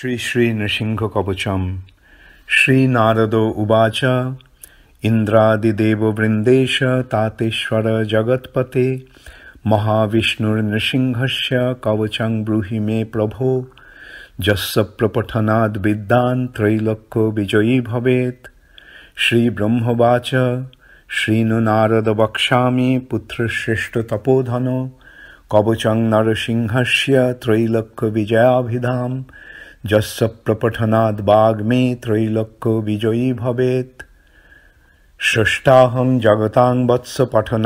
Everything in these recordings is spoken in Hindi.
श्री श्री नृसिंह कवचम श्री नारदो उवाच इंद्रादिदेव तातेश्वर जगत्पते महाविष्णुर्नृसिंहस्य कवचं ब्रूहि मे प्रभो यस्य प्रपठनाद् विद्वान् त्रैलोक्यो विजयी भवेत् श्रीब्रह्मवाच श्रीनु नारद वक्ष्यामि पुत्रश्रेष्ठतपोधन कवचं नरसिंहस्य त्रैलोक्यविजयाभिधाम् जस् प्रपठनाद् वाग्मे त्रैलोक्य विजयी भवेत् सृष्टाहं जगतां वत्स लक्ष्मी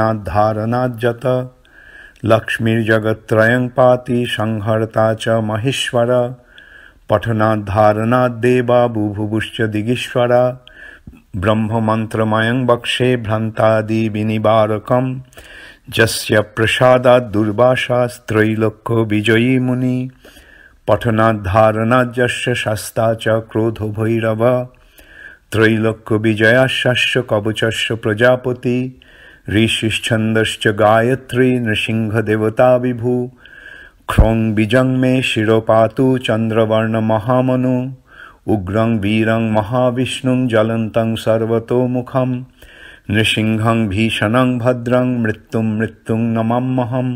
लक्ष्मीर्जगत्त्रयं पाति संहर्ता च महेश्वर देवा बुभुभुश्च दिगीश्वर ब्रह्ममन्त्रमयं वक्षे भ्रन्तादिविनिवारकं यस्य प्रसादाद् दुर्वासास्त्रैलोक्यो विजयी मुनी পঠনাধারণাযস্য শাস্তা চ ক্রোধ ভৈরব ত্রৈলক্য বিজয়াশস্য কবচস্য প্রজাপতি ঋষিশ্ছন্দশ্চ গায়ত্রী নৃসিংহদেবতা বিভু খ্রং বিজং মে শিরোপাতু চন্দ্রবর্ণ মহামনু উগ্রং বীরং মহাবিষ্ণুং জ্বলন্तं সর্বতোমুখম নৃসিংহং ভীষণং ভদ্রং মৃত্যুং মৃত্যুং নমাম্যহম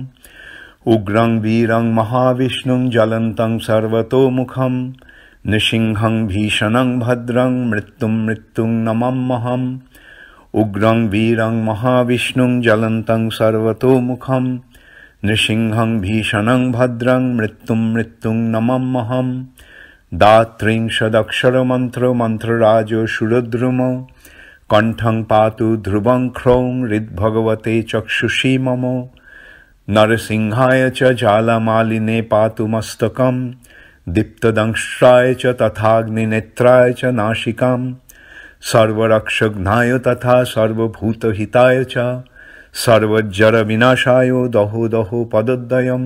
उग्रं वीरं महाविष्णुं ज्वलन्तं सर्वतोमुखं नृसिंहं भीषणं भद्रं मृत्युं मृत्युं नममहम् उग्रं वीरं महाविष्णुं ज्वलन्तं सर्वतोमुखं नृसिंहं भीषणं भद्रं मृत्युं मृत्युं नममहं दात्रिंशदक्षरमन्त्रमन्त्रराजो शुरुद्रुमौ कण्ठं पातु ध्रुवं ख्रौं हृद्भगवते चक्षुषी मम नरसिंहाय च जालमालिने पातु मस्तकं दीप्तदंश्राय च तथाग्निनेत्राय च नाशिकां सर्वरक्षघ्नाय तथा सर्वभूतहिताय च सर्वज्जरविनाशाय दहो दहो पदद्वयं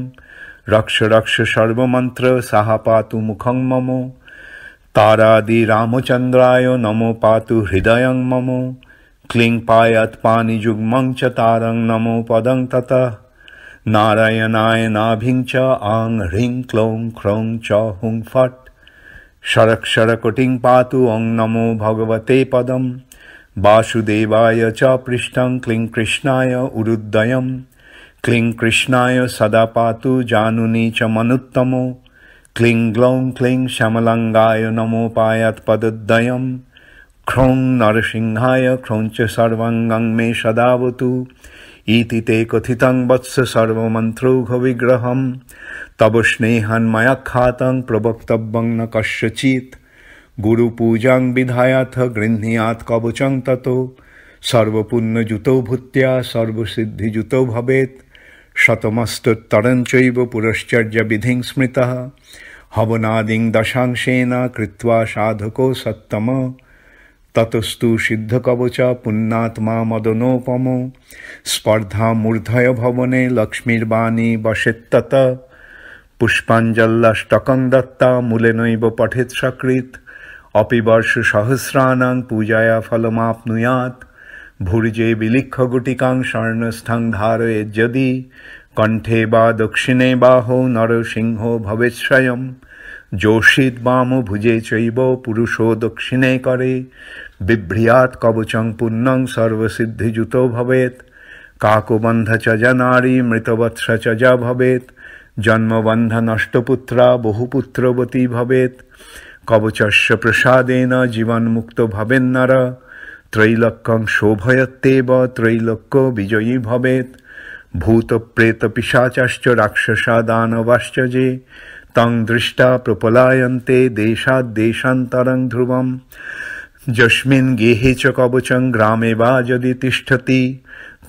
रक्ष रक्ष सर्वमन्त्र सः पातु मुखं मम तारादिरामचन्द्राय नमो पातु हृदयं मम क्लीं पायत्पाणियुग्मं च तारं नमो पदं ततः Narayanaya Nabhingcha Ang Hring Klong Krong Cha Hung Fat Sharaksharakuting Patu Ong Namo Bhagavate Padam Vasudevaya Cha Prishtang Kling Krishnaya Uruddayam Kling Krishnaya Sadapatu Januni Cha Manuttamo Kling Glong Kling Shamalangaya Namo Payat Padaddayam Krong Narashinghaya Kroncha Sarvangang Me Sadavatu इति ते कथितं वत्स सर्वमन्त्रोघविग्रहं तव स्नेहन् मया खातं प्रवक्तव्यं न कस्यचित् गुरुपूजां विधायाथ गृह्णीयात् कवचं ततो सर्वपुण्ययुतो भूत्या सर्वसिद्धियुतो भवेत् शतमस्तुत्तरञ्चैव पुरश्चर्यविधिं स्मृतः हवनादिं दशांशेन कृत्वा साधको सत्तमः ততস্তু সিদ্ধ কবচ পুণ্যাত্মা মদনোপম স্পর্ধা মূর্ধয় ভবনে লক্ষ্মীর লক্ষ্মীর্বাণী বসেত্তত পুষ্পাঞ্জল্লাষ্টকং দত্তা মূলে নৈব পঠেৎ সকৃত অপিবর্ষ সহস্রানাং পূজায়া ফলমাপ্নুয়াত ভুর্জে বিলিক্ষ গুটিকাং স্বর্ণস্থাং ধারয়ে যদি কণ্ঠে বা দক্ষিণে বাহ নরসিংহ ভবেৎস্বয়ম যোষিত বাম ভুজে চৈব পুরুষ দক্ষিণে করে বিভ্রিয়াত কবচং পুণ্যং সর্বসিদ্ধিযুত ভবেত কাকুবন্ধ চ নারী মৃতবৎস চ যা ভবেত জন্মবন্ধ নষ্টপুত্রা বহুপুত্রবতী ভবেত কবচস্য প্রসাদেন জীবনমুক্ত ভবেন নর ত্রৈলক্যং শোভয়ত্তেব ত্রৈলক্য বিজয়ী ভবেত ভূত প্রেত পিসাচাশ্চ রাক্ষসা দানবাশ্চ যে तं दृष्टा प्रपलायन्ते देशाद्देशान्तरं ध्रुवम् यस्मिन् गेहे च कवचं ग्रामे वा यदि तिष्ठति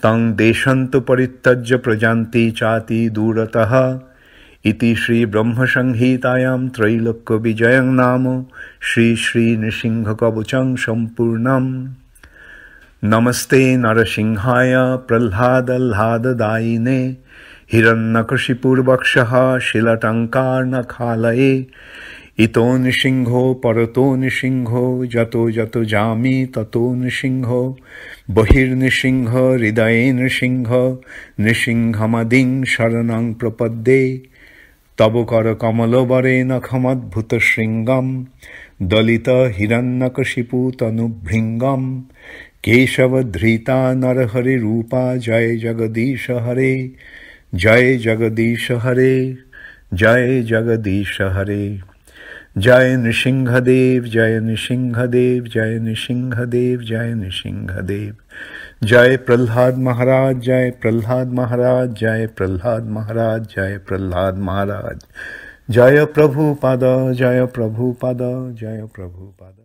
तं देशन्तु परित्यज्य प्रजान्ति चाति दूरतः इति श्रीब्रह्मसंहितायां त्रैलोक्यविजयं नाम श्रीश्रीनृसिंहकवचं सम्पूर्णम् नमस्ते नरसिंहाय प्रह्लादल्हाददायिने হিরণ্যকশিপুর্বক্ষঃ শিলটঙ্কার্ণখালয়ে ইতো নৃসিংহ পরতো নৃসিংহ যত যত জামি তত নৃসিংহ বহির্নৃসিংহ হৃদয়ে নৃসিংহ নৃসিংহমদিং শরণং প্রপদ্যে তব কর কমলবরে নখমদ্ভূত শৃঙ্গম দলিত হিরণ্যকশিপু তনুভৃঙ্গম কেশব ধৃতা কেশবধৃতা রূপা জয় জগদীশ হরে जय जगदीश हरे जय जगदीश हरे जय नृसिंहदेव जय नृसिंहदेव जय नृसिंहदेव जय नृसिंहदेव जय प्रहलाद महाराज जय प्रहलाद महाराज जय प्रहलाद महाराज जय प्रहलाद महाराज जय प्रभु पद जय प्रभु पद जय प्रभु पद